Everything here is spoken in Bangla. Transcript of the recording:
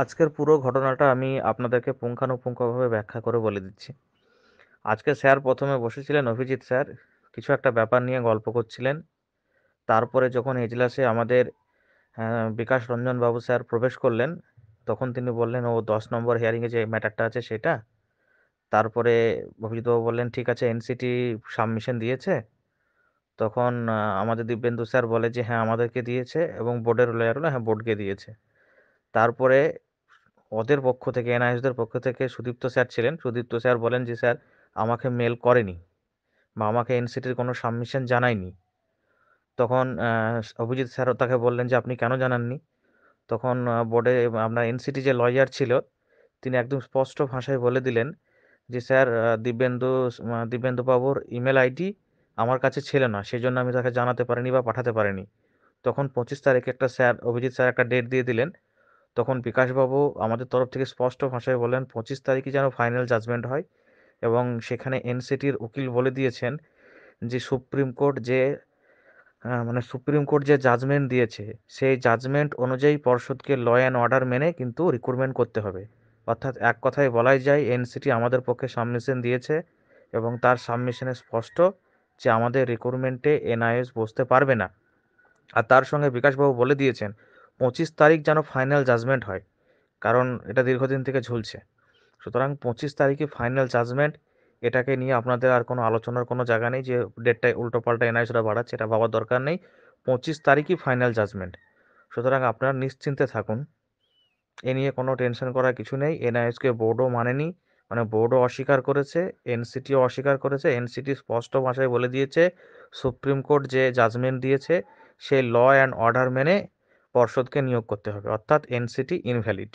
আজকের পুরো ঘটনাটা আমি আপনাদেরকে পুঙ্খানুপুঙ্খভাবে ব্যাখ্যা করে বলে দিচ্ছি আজকে স্যার প্রথমে বসেছিলেন অভিজিৎ স্যার কিছু একটা ব্যাপার নিয়ে গল্প করছিলেন তারপরে যখন এজলাসে আমাদের বিকাশ রঞ্জন বাবু স্যার প্রবেশ করলেন তখন তিনি বললেন ও দশ নম্বর হিয়ারিংয়ে যে ম্যাটারটা আছে সেটা তারপরে অভিজিৎবাবু বললেন ঠিক আছে এনসিটি সাবমিশন দিয়েছে তখন আমাদের দিব্যেন্দু স্যার বলে যে হ্যাঁ আমাদেরকে দিয়েছে এবং বোর্ডের লয়ারগুলো হ্যাঁ বোর্ডকে দিয়েছে তারপরে ওদের পক্ষ থেকে এনআইএসদের পক্ষ থেকে সুদীপ্ত স্যার ছিলেন সুদীপ্ত স্যার বলেন যে স্যার আমাকে মেল করেনি বা আমাকে এনসিটির কোনো সাবমিশন জানায়নি তখন অভিজিৎ স্যার তাকে বললেন যে আপনি কেন জানাননি তখন বোর্ডে আপনার এনসিটি যে লয়ার ছিল তিনি একদম স্পষ্ট ভাষায় বলে দিলেন যে স্যার দিব্যেন্দু দিব্যেন্দুবাবুর ইমেল আইডি আমার কাছে ছিল না সেই জন্য আমি তাকে জানাতে পারিনি বা পাঠাতে পারিনি তখন পঁচিশ তারিখে একটা স্যার অভিজিৎ স্যার একটা ডেট দিয়ে দিলেন তখন বিকাশবাবু আমাদের তরফ থেকে স্পষ্ট ভাষায় বলেন পঁচিশ তারিখে যেন ফাইনাল জাজমেন্ট হয় এবং সেখানে এনসিটির উকিল বলে দিয়েছেন যে সুপ্রিম কোর্ট যে মানে সুপ্রিম কোর্ট যে জাজমেন্ট দিয়েছে সেই জাজমেন্ট অনুযায়ী পর্ষদকে ল অ্যান্ড অর্ডার মেনে কিন্তু রিক্রুটমেন্ট করতে হবে অর্থাৎ এক কথায় বলাই যায় এনসিটি আমাদের পক্ষে সাবমিশন দিয়েছে এবং তার সাবমিশনে স্পষ্ট যে আমাদের রিক্রুটমেন্টে এনআইএস বসতে পারবে না আর তার সঙ্গে বিকাশবাবু বলে দিয়েছেন পঁচিশ তারিখ যেন ফাইনাল জাজমেন্ট হয় কারণ এটা দীর্ঘদিন থেকে ঝুলছে সুতরাং পঁচিশ তারিখে ফাইনাল জাজমেন্ট এটাকে নিয়ে আপনাদের আর কোনো আলোচনার কোনো জায়গা নেই যে ডেটটায় উল্টো পাল্টা এনআইসিরা বাড়াচ্ছে এটা ভাবার দরকার নেই পঁচিশ তারিখই ফাইনাল জাজমেন্ট সুতরাং আপনারা নিশ্চিন্তে থাকুন এ নিয়ে কোনো টেনশন করার কিছু নেই এনআইএসকে বোর্ডও মানেনি মানে বোর্ডও অস্বীকার করেছে এনসিটিও অস্বীকার করেছে এনসিটি স্পষ্ট ভাষায় বলে দিয়েছে সুপ্রিম কোর্ট যে জাজমেন্ট দিয়েছে সেই ল অ্যান্ড অর্ডার মেনে পর্ষদকে নিয়োগ করতে হবে অর্থাৎ এনসিটি ইনভ্যালিড